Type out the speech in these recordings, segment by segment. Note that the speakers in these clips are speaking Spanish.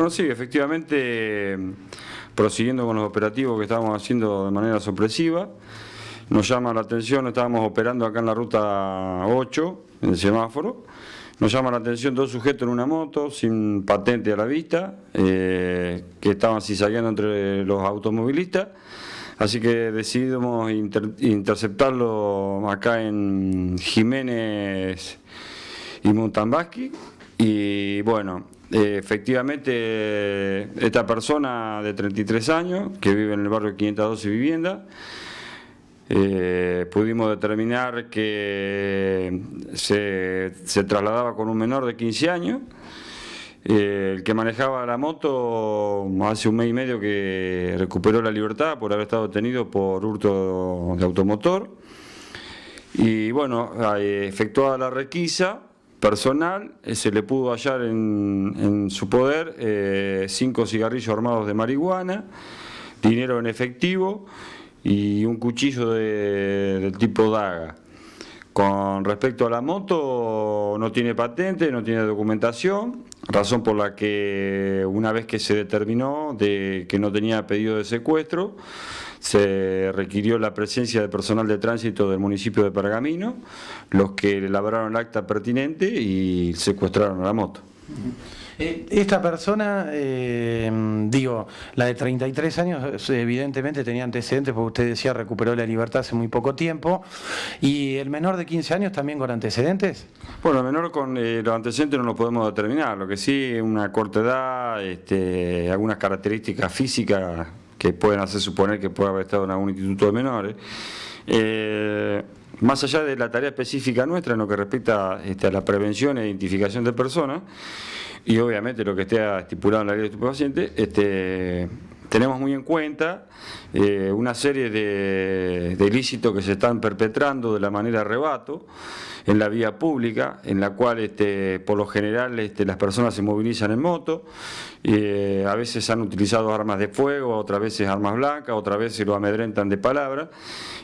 Bueno, sí, efectivamente, mm, prosiguiendo con los operativos que estábamos haciendo de manera sorpresiva, nos llama la atención, estábamos operando acá en la ruta 8, en el semáforo, nos llama la atención dos sujetos en una moto, sin patente a la vista, eh, que estaban saliendo entre los automovilistas, así que decidimos interceptarlo acá en Jiménez y Montambasqui, y bueno, eh, efectivamente, esta persona de 33 años, que vive en el barrio 512 Vivienda, eh, pudimos determinar que se, trasladaba con un menor de 15 años. Eh, el que manejaba la moto hace un mes y medio que recuperó la libertad por haber estado detenido por hurto de automotor. Y bueno, efectuada la requisa, personal, eh, se le pudo hallar en, en su poder eh, cinco cigarrillos armados de marihuana, dinero en efectivo y un cuchillo de, del tipo daga. Con respecto a la moto, no tiene patente, no tiene documentación, razón por la que una vez que se determinó de que no tenía pedido de secuestro, se requirió la presencia de personal de tránsito del municipio de Pergamino, los que elaboraron el acta pertinente y secuestraron a la moto. Eh, esta persona, eh, digo, la de 33 años, eh, evidentemente tenía antecedentes, porque usted decía recuperó la libertad hace muy poco tiempo. ¿Y el menor de 15 años también con antecedentes? Bueno, el menor con los antecedentes no lo podemos determinar, lo que sí, una corta edad, este, algunas características físicas que pueden hacer suponer que puede haber estado en algún instituto de menores. más allá de la tarea específica nuestra en lo que respecta este, a la prevención e identificación de personas, y obviamente lo que esté estipulado en la ley de estupefacientes, este, tenemos muy en cuenta eh, una serie de, delitos ilícitos que se están perpetrando de la manera rebato en la vía pública, en la cual este, por lo general este, las personas se movilizan en moto, y eh, a veces han utilizado armas de fuego, otras veces armas blancas, otras veces lo amedrentan de palabra.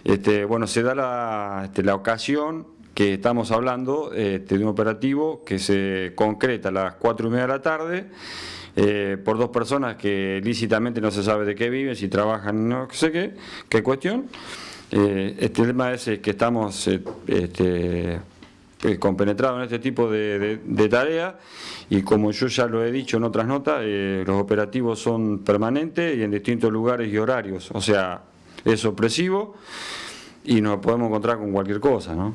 Este, bueno, se da la, este, la ocasión que estamos hablando este, de un operativo que se concreta a las 4 y media de la tarde eh, por dos personas que lícitamente no se sabe de qué viven, si trabajan, no sé qué, qué cuestión. Eh, este tema es eh, que estamos este, compenetrados en este tipo de, de, de tareas y como yo ya lo he dicho en otras notas, los operativos son permanentes y en distintos lugares y horarios, o sea, es opresivo y nos podemos encontrar con cualquier cosa, ¿no?